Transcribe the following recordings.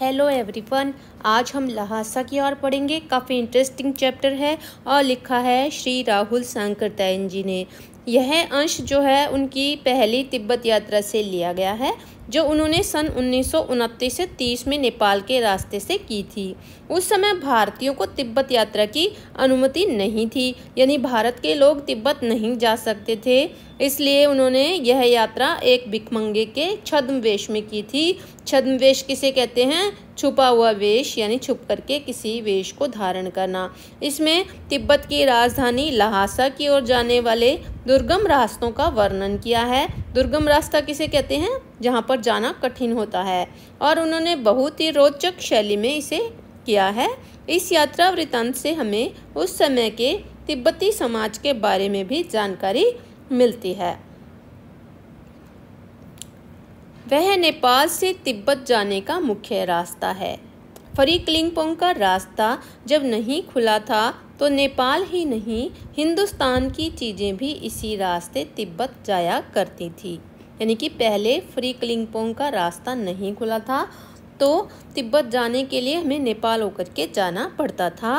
hello everyone आज हम लहासा की ओर पढ़ेंगे काफ़ी इंटरेस्टिंग चैप्टर है और लिखा है श्री राहुल शंकर जी ने यह अंश जो है उनकी पहली तिब्बत यात्रा से लिया गया है जो उन्होंने सन उन्नीस से 30 में नेपाल के रास्ते से की थी उस समय भारतीयों को तिब्बत यात्रा की अनुमति नहीं थी यानी भारत के लोग तिब्बत नहीं जा सकते थे इसलिए उन्होंने यह यात्रा एक भिकमंगे के छद्मवेश में की थी छद्मवेश किसे कहते हैं छुपा हुआ वेश यानी छुप करके किसी वेश को धारण करना इसमें तिब्बत की राजधानी लहासा की ओर जाने वाले दुर्गम रास्तों का वर्णन किया है दुर्गम रास्ता किसे कहते हैं जहाँ पर जाना कठिन होता है और उन्होंने बहुत ही रोचक शैली में इसे किया है इस यात्रा वृत्तांत से हमें उस समय के तिब्बती समाज के बारे में भी जानकारी मिलती है वह नेपाल से तिब्बत जाने का मुख्य रास्ता है फरी क्लिंगपोंग का रास्ता जब नहीं खुला था तो नेपाल ही नहीं हिंदुस्तान की चीज़ें भी इसी रास्ते तिब्बत जाया करती थी यानी कि पहले फ्री क्लिंगपोंग का रास्ता नहीं खुला था तो तिब्बत जाने के लिए हमें नेपाल होकर के जाना पड़ता था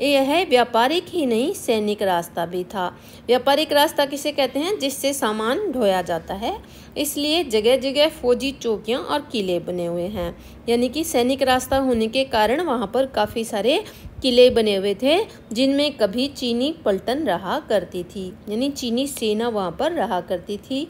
यह व्यापारिक ही नहीं सैनिक रास्ता भी था व्यापारिक रास्ता किसे कहते हैं जिससे सामान ढोया जाता है इसलिए जगह जगह फौजी चौकियाँ और किले बने हुए हैं यानी कि सैनिक रास्ता होने के कारण वहाँ पर काफ़ी सारे किले बने हुए थे जिनमें कभी चीनी पलटन रहा करती थी यानी चीनी सेना वहाँ पर रहा करती थी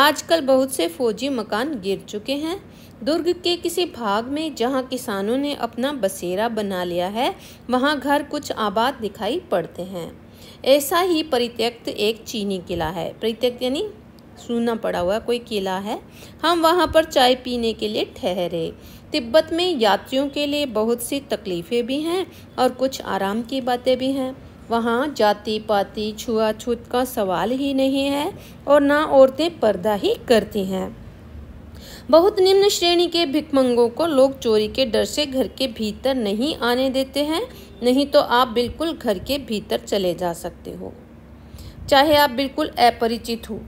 आजकल बहुत से फौजी मकान गिर चुके हैं दुर्ग के किसी भाग में जहाँ किसानों ने अपना बसेरा बना लिया है वहाँ घर कुछ आबाद दिखाई पड़ते हैं ऐसा ही परित्यक्त एक चीनी किला है परित्यक्त यानी सूना पड़ा हुआ कोई किला है हम वहाँ पर चाय पीने के लिए ठहरे तिब्बत में यात्रियों के लिए बहुत सी तकलीफ़ें भी हैं और कुछ आराम की बातें भी हैं वहाँ जाति पाति छुआछूत का सवाल ही नहीं है और ना औरतें पर्दा ही करती हैं बहुत निम्न श्रेणी के भिकमंगों को लोग चोरी के डर से घर के भीतर नहीं आने देते हैं नहीं तो आप बिल्कुल घर के भीतर चले जा सकते हो चाहे आप बिल्कुल अपरिचित हो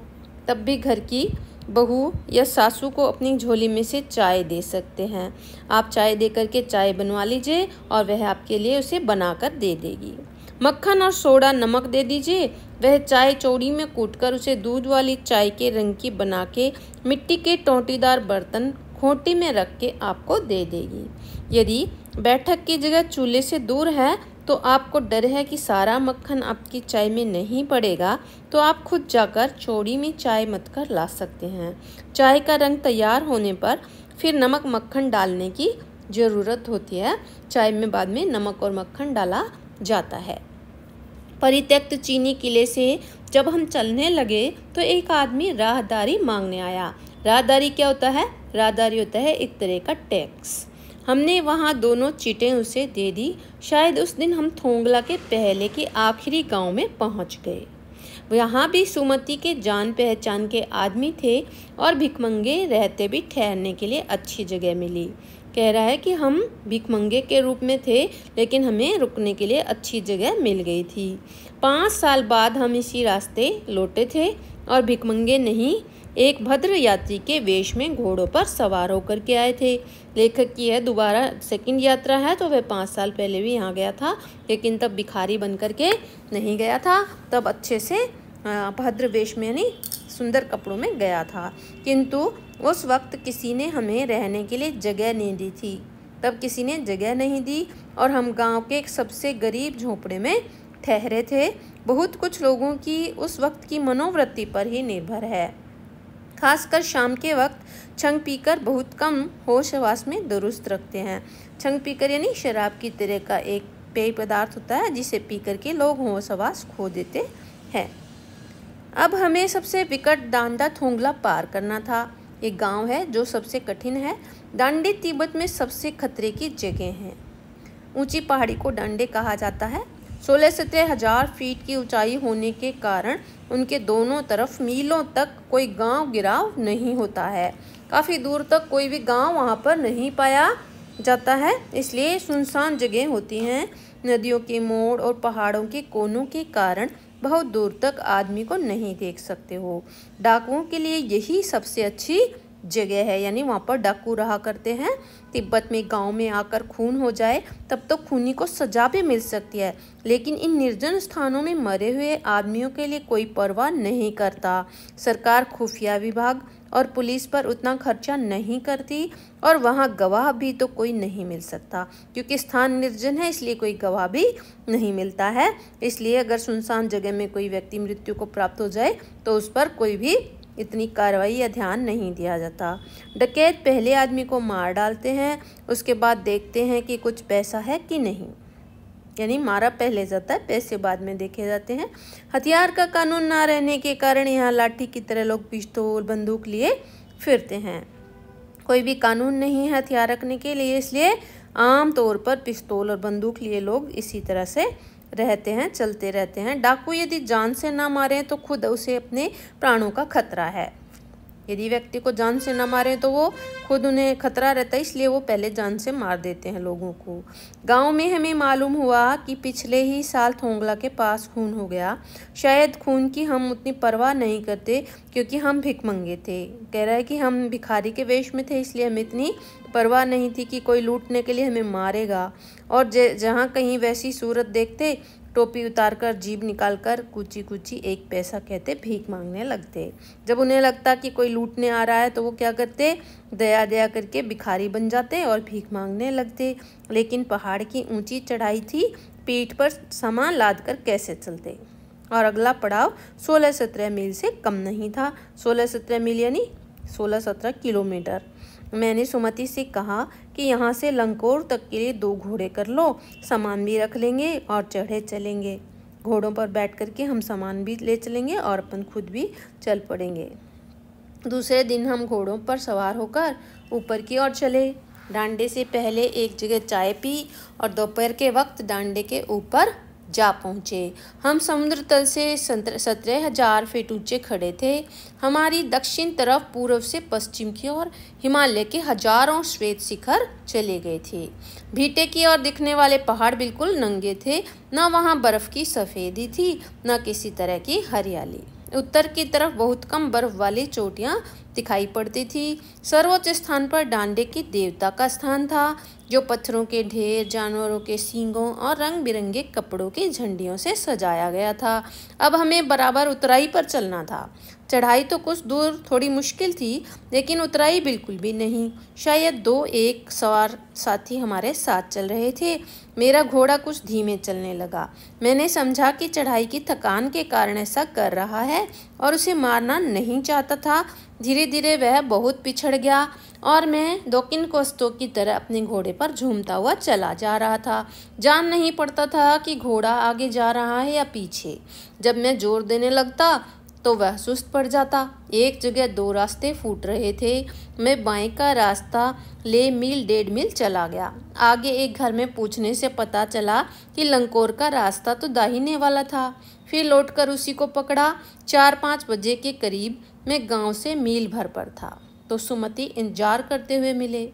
तब भी घर की बहू या सासू को अपनी झोली में से चाय दे सकते हैं आप चाय दे करके चाय बनवा लीजिए और वह आपके लिए उसे बना कर दे देगी मक्खन और सोडा नमक दे दीजिए वह चाय चौड़ी में कूटकर उसे दूध वाली चाय के रंग की बना के मिट्टी के टोंटीदार बर्तन खोटी में रख के आपको दे देगी यदि बैठक की जगह चूल्हे से दूर है तो आपको डर है कि सारा मक्खन आपकी चाय में नहीं पड़ेगा तो आप खुद जाकर चोरी में चाय मत कर ला सकते हैं चाय का रंग तैयार होने पर फिर नमक मक्खन डालने की ज़रूरत होती है चाय में बाद में नमक और मक्खन डाला जाता है परित्यक्त चीनी किले से जब हम चलने लगे तो एक आदमी राहदारी मांगने आया राहदारी क्या होता है राहदारी होता है एक तरह का टैक्स हमने वहाँ दोनों चीटें उसे दे दी शायद उस दिन हम थोंगला के पहले के आखिरी गांव में पहुँच गए यहाँ भी सुमति के जान पहचान के आदमी थे और भिकमंगे रहते भी ठहरने के लिए अच्छी जगह मिली कह रहा है कि हम भिकमंगे के रूप में थे लेकिन हमें रुकने के लिए अच्छी जगह मिल गई थी पाँच साल बाद हम इसी रास्ते लौटे थे और भिकमंगे नहीं एक भद्र यात्री के वेश में घोड़ों पर सवार होकर के आए थे लेखक की है दोबारा सेकंड यात्रा है तो वह पाँच साल पहले भी यहाँ गया था लेकिन तब भिखारी बन कर के नहीं गया था तब अच्छे से भद्र वेश में यानी सुंदर कपड़ों में गया था किंतु उस वक्त किसी ने हमें रहने के लिए जगह नहीं दी थी तब किसी ने जगह नहीं दी और हम गांव के एक सबसे गरीब झोंपड़े में ठहरे थे बहुत कुछ लोगों की उस वक्त की मनोवृत्ति पर ही निर्भर है खासकर शाम के वक्त छंग पीकर बहुत कम होश हवास में दुरुस्त रखते हैं छंग पीकर यानी शराब की तरह का एक पेय पदार्थ होता है जिसे पीकर के लोग होश आवास खो देते हैं अब हमें सबसे विकट डांडा थोंगला पार करना था एक गांव है जो सबसे कठिन है डांडे तिब्बत में सबसे खतरे की जगह है ऊंची पहाड़ी को डांडे कहा जाता है सोलह सत्रह हजार फीट की ऊंचाई होने के कारण उनके दोनों तरफ मीलों तक कोई गांव गिराव नहीं होता है काफ़ी दूर तक कोई भी गांव वहां पर नहीं पाया जाता है इसलिए सुनसान जगह होती हैं नदियों के मोड़ और पहाड़ों के कोनों के कारण बहुत दूर तक आदमी को नहीं देख सकते हो डाकुओं के लिए यही सबसे अच्छी जगह है यानी वहाँ पर डाकू रहा करते हैं तिब्बत में गांव में आकर खून हो जाए तब तो खूनी को सजा भी मिल सकती है लेकिन इन निर्जन स्थानों में मरे हुए आदमियों के लिए कोई परवाह नहीं करता सरकार खुफिया विभाग और पुलिस पर उतना खर्चा नहीं करती और वहाँ गवाह भी तो कोई नहीं मिल सकता क्योंकि स्थान निर्जन है इसलिए कोई गवाह भी नहीं मिलता है इसलिए अगर सुनसान जगह में कोई व्यक्ति मृत्यु को प्राप्त हो जाए तो उस पर कोई भी इतनी कार्रवाई या ध्यान नहीं दिया जाता डकैत पहले आदमी को मार डालते हैं उसके बाद देखते हैं कि कुछ पैसा है कि नहीं यानी मारा पहले जाता है पैसे बाद में देखे जाते हैं हथियार का कानून ना रहने के कारण यहाँ लाठी की तरह लोग पिस्तौल बंदूक लिए फिरते हैं कोई भी कानून नहीं है हथियार रखने के लिए इसलिए आम तौर पर पिस्तौल और बंदूक लिए लोग इसी तरह से रहते हैं चलते रहते हैं डाकू यदि जान से ना मारे तो खुद उसे अपने प्राणों का खतरा है यदि व्यक्ति को जान से ना मारें तो वो खुद उन्हें खतरा रहता है इसलिए वो पहले जान से मार देते हैं लोगों को गांव में हमें मालूम हुआ कि पिछले ही साल थोंगला के पास खून हो गया शायद खून की हम उतनी परवाह नहीं करते क्योंकि हम भिख मंगे थे कह रहा है कि हम भिखारी के वेश में थे इसलिए हमें इतनी परवाह नहीं थी कि कोई लूटने के लिए हमें मारेगा और जहाँ कहीं वैसी सूरत देखते टोपी उतारकर जीभ निकालकर कूची कूची एक पैसा कहते भीख मांगने लगते जब उन्हें लगता कि कोई लूटने आ रहा है तो वो क्या करते दया दया करके भिखारी बन जाते और भीख मांगने लगते लेकिन पहाड़ की ऊंची चढ़ाई थी पीठ पर सामान लाद कर कैसे चलते और अगला पडाव सोलह सत्रह मील से कम नहीं था सोलह सत्रह मील यानी सोलह सत्रह किलोमीटर मैंने सुमति से कहा कि यहाँ से लंकोर तक के लिए दो घोड़े कर लो सामान भी रख लेंगे और चढ़े चलेंगे घोड़ों पर बैठ करके हम सामान भी ले चलेंगे और अपन खुद भी चल पड़ेंगे दूसरे दिन हम घोड़ों पर सवार होकर ऊपर की ओर चले डांडे से पहले एक जगह चाय पी और दोपहर के वक्त डांडे के ऊपर जा पहुँचे हम समुद्र तल से सत्रह हजार फीट ऊंचे खड़े थे हमारी दक्षिण तरफ पूर्व से पश्चिम की ओर हिमालय के हजारों श्वेत शिखर चले गए थे भीटे की ओर दिखने वाले पहाड़ बिल्कुल नंगे थे न वहाँ बर्फ़ की सफ़ेदी थी न किसी तरह की हरियाली उत्तर की तरफ बहुत कम बर्फ वाली चोटियां दिखाई पड़ती थी सर्वोच्च स्थान पर डांडे की देवता का स्थान था जो पत्थरों के ढेर जानवरों के सींगों और रंग बिरंगे कपड़ों की झंडियों से सजाया गया था अब हमें बराबर उतराई पर चलना था चढ़ाई तो कुछ दूर थोड़ी मुश्किल थी लेकिन उतराई बिल्कुल भी नहीं शायद दो एक सवार साथी हमारे साथ चल रहे थे मेरा घोड़ा कुछ धीमे चलने लगा मैंने समझा कि चढ़ाई की थकान के कारण ऐसा कर रहा है और उसे मारना नहीं चाहता था धीरे धीरे वह बहुत पिछड़ गया और मैं दोकिन कोस्तों की तरह अपने घोड़े पर झूमता हुआ चला जा रहा था जान नहीं पड़ता था कि घोड़ा आगे जा रहा है या पीछे जब मैं जोर देने लगता तो वह सुस्त पड़ जाता एक जगह दो रास्ते फूट रहे थे मैं बाएं का रास्ता ले मील डेढ़ मील चला गया आगे एक घर में पूछने से पता चला कि लंकोर का रास्ता तो दाहिने वाला था फिर लौटकर उसी को पकड़ा चार पाँच बजे के करीब मैं गांव से मील भर पर था तो सुमति इंतजार करते हुए मिले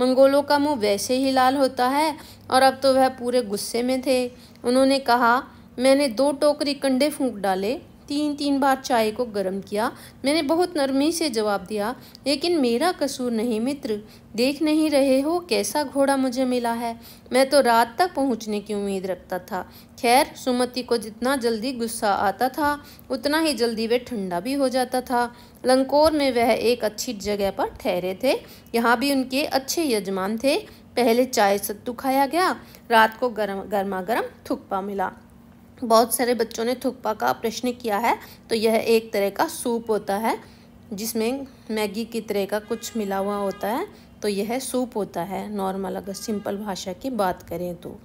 मंगोलों का मुंह वैसे ही लाल होता है और अब तो वह पूरे गुस्से में थे उन्होंने कहा मैंने दो टोकरी कंडे फूंक डाले तीन तीन बार चाय को गर्म किया मैंने बहुत नरमी से जवाब दिया लेकिन मेरा कसूर नहीं मित्र देख नहीं रहे हो कैसा घोड़ा मुझे मिला है मैं तो रात तक पहुंचने की उम्मीद रखता था खैर सुमति को जितना जल्दी गुस्सा आता था उतना ही जल्दी वह ठंडा भी हो जाता था लंकोर में वह एक अच्छी जगह पर ठहरे थे यहाँ भी उनके अच्छे यजमान थे पहले चाय सत्तू खाया गया रात को गर्म गर्मा गर्म थुकपा मिला बहुत सारे बच्चों ने थुकपा का प्रश्न किया है तो यह एक तरह का सूप होता है जिसमें मैगी की तरह का कुछ मिला हुआ होता है तो यह सूप होता है नॉर्मल अगर सिंपल भाषा की बात करें तो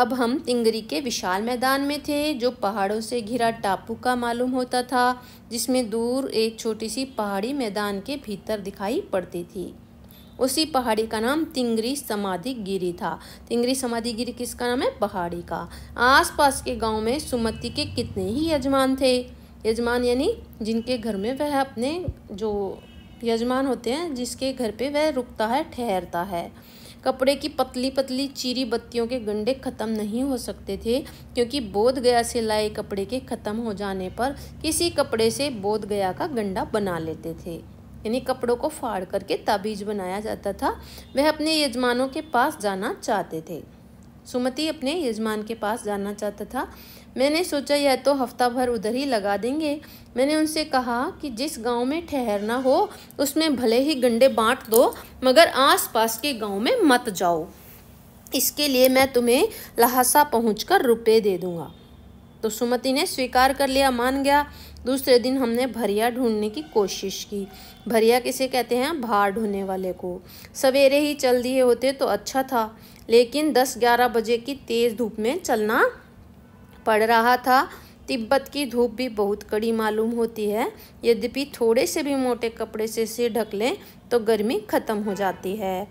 अब हम तिंगरी के विशाल मैदान में थे जो पहाड़ों से घिरा टापू का मालूम होता था जिसमें दूर एक छोटी सी पहाड़ी मैदान के भीतर दिखाई पड़ती थी उसी पहाड़ी का नाम तिंगरी समाधि गिरी था तिंगरी समाधि गिरी किसका नाम है पहाड़ी का आसपास के गांव में सुमति के कितने ही यजमान थे यजमान यानी जिनके घर में वह अपने जो यजमान होते हैं जिसके घर पे वह रुकता है ठहरता है कपड़े की पतली पतली चीरी बत्तियों के गंडे ख़त्म नहीं हो सकते थे क्योंकि बोध गया से लाए कपड़े के ख़त्म हो जाने पर किसी कपड़े से बोध गया का गंडा बना लेते थे यानी कपड़ों को फाड़ करके ताबीज बनाया जाता था वह अपने यजमानों के पास जाना चाहते थे सुमति अपने यजमान के पास जाना चाहता था मैंने सोचा यह तो हफ्ता भर उधर ही लगा देंगे मैंने उनसे कहा कि जिस गांव में ठहरना हो उसमें भले ही गंडे बांट दो मगर आसपास के गांव में मत जाओ इसके लिए मैं तुम्हें लहासा पहुँच कर रुपये दे दूंगा तो सुमति ने स्वीकार कर लिया मान गया दूसरे दिन हमने भरिया ढूंढने की कोशिश की भरिया किसे कहते हैं भार ढोने वाले को सवेरे ही चल दिए होते तो अच्छा था लेकिन 10-11 बजे की तेज़ धूप में चलना पड़ रहा था तिब्बत की धूप भी बहुत कड़ी मालूम होती है यद्यपि थोड़े से भी मोटे कपड़े से सिर ढक लें तो गर्मी ख़त्म हो जाती है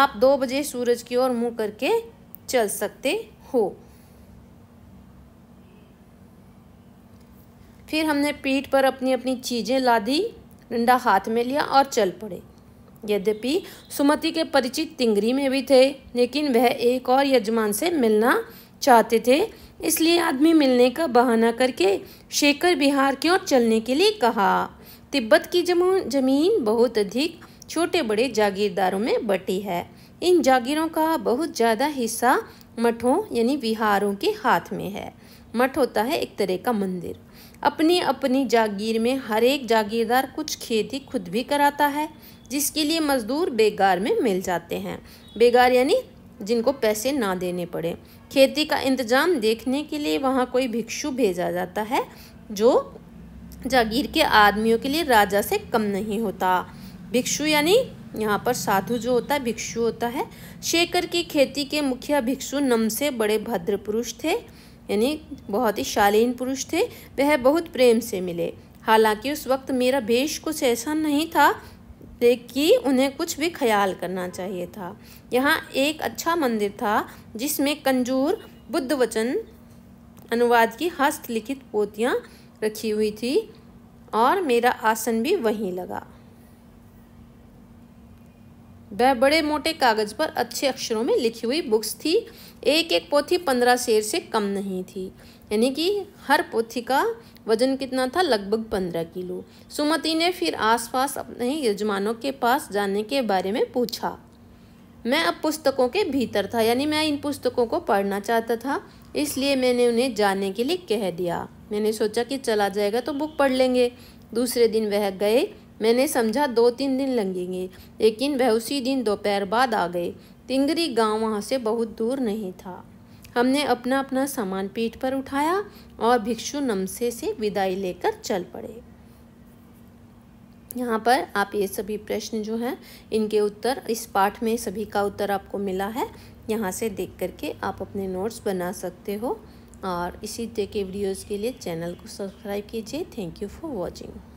आप दो बजे सूरज की ओर मुँह करके चल सकते हो फिर हमने पीठ पर अपनी अपनी चीज़ें लादी डंडा हाथ में लिया और चल पड़े यद्यपि सुमति के परिचित तिंगरी में भी थे लेकिन वह एक और यजमान से मिलना चाहते थे इसलिए आदमी मिलने का बहाना करके शेखर बिहार की ओर चलने के लिए कहा तिब्बत की जमीन बहुत अधिक छोटे बड़े जागीरदारों में बटी है इन जागीरों का बहुत ज़्यादा हिस्सा मठों यानी विहारों के हाथ में है मठ होता है एक तरह का मंदिर अपनी अपनी जागीर में हर एक जागीरदार कुछ खेती खुद भी कराता है जिसके लिए मजदूर बेगार में मिल जाते हैं बेगार यानी जिनको पैसे ना देने पड़े खेती का इंतजाम देखने के लिए वहाँ कोई भिक्षु भेजा जाता है जो जागीर के आदमियों के लिए राजा से कम नहीं होता भिक्षु यानी यहाँ पर साधु जो होता है भिक्षु होता है शेखर की खेती के मुखिया भिक्षु नम से बड़े भद्र पुरुष थे यानी बहुत ही शालीन पुरुष थे वह बहुत प्रेम से मिले हालांकि उस वक्त मेरा भेष कुछ ऐसा नहीं था कि उन्हें कुछ भी ख्याल करना चाहिए था यहाँ एक अच्छा मंदिर था जिसमें कंजूर बुद्ध वचन अनुवाद की हस्तलिखित पोतियाँ रखी हुई थी और मेरा आसन भी वहीं लगा वह बड़े मोटे कागज पर अच्छे अक्षरों में लिखी हुई बुक्स थी एक एक पोथी पंद्रह शेर से कम नहीं थी यानी कि हर पोथी का वजन कितना था लगभग पंद्रह किलो सुमति ने फिर आसपास अपने यजमानों के पास जाने के बारे में पूछा मैं अब पुस्तकों के भीतर था यानी मैं इन पुस्तकों को पढ़ना चाहता था इसलिए मैंने उन्हें जाने के लिए कह दिया मैंने सोचा कि चला जाएगा तो बुक पढ़ लेंगे दूसरे दिन वह गए मैंने समझा दो तीन दिन लगेंगे लेकिन वह उसी दिन दोपहर बाद आ गए तिंगरी गांव वहाँ से बहुत दूर नहीं था हमने अपना अपना सामान पीठ पर उठाया और भिक्षु नमसे से विदाई लेकर चल पड़े यहाँ पर आप ये सभी प्रश्न जो हैं इनके उत्तर इस पाठ में सभी का उत्तर आपको मिला है यहाँ से देख करके आप अपने नोट्स बना सकते हो और इसी तरह के वीडियोज़ के लिए चैनल को सब्सक्राइब कीजिए थैंक यू फॉर वॉचिंग